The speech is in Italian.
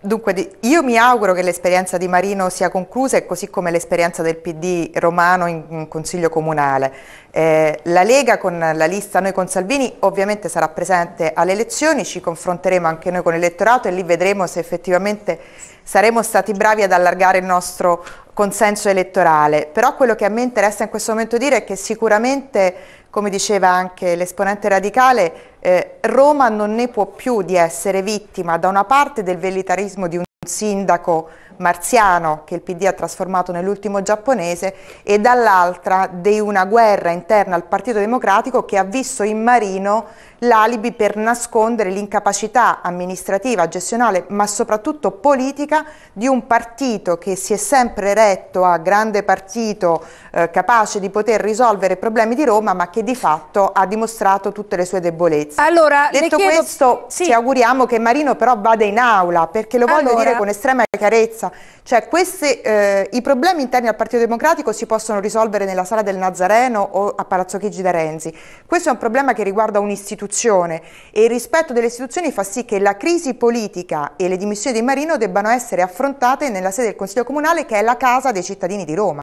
Dunque, io mi auguro che l'esperienza di Marino sia conclusa e così come l'esperienza del PD romano in, in Consiglio Comunale. Eh, la Lega con la lista Noi con Salvini ovviamente sarà presente alle elezioni, ci confronteremo anche noi con l'elettorato e lì vedremo se effettivamente saremo stati bravi ad allargare il nostro consenso elettorale. Però quello che a me interessa in questo momento dire è che sicuramente come diceva anche l'esponente radicale, eh, Roma non ne può più di essere vittima da una parte del velitarismo di un sindaco marziano che il PD ha trasformato nell'ultimo giapponese e dall'altra di una guerra interna al Partito Democratico che ha visto in Marino l'alibi per nascondere l'incapacità amministrativa, gestionale ma soprattutto politica di un partito che si è sempre retto a grande partito eh, capace di poter risolvere i problemi di Roma ma che di fatto ha dimostrato tutte le sue debolezze. Allora, Detto chiedo... questo sì. ci auguriamo che Marino però vada in aula perché lo voglio allora... dire con estrema chiarezza differenza. Cioè, queste, eh, I problemi interni al Partito Democratico si possono risolvere nella sala del Nazareno o a Palazzo Chigi da Renzi. Questo è un problema che riguarda un'istituzione e il rispetto delle istituzioni fa sì che la crisi politica e le dimissioni di Marino debbano essere affrontate nella sede del Consiglio Comunale che è la casa dei cittadini di Roma.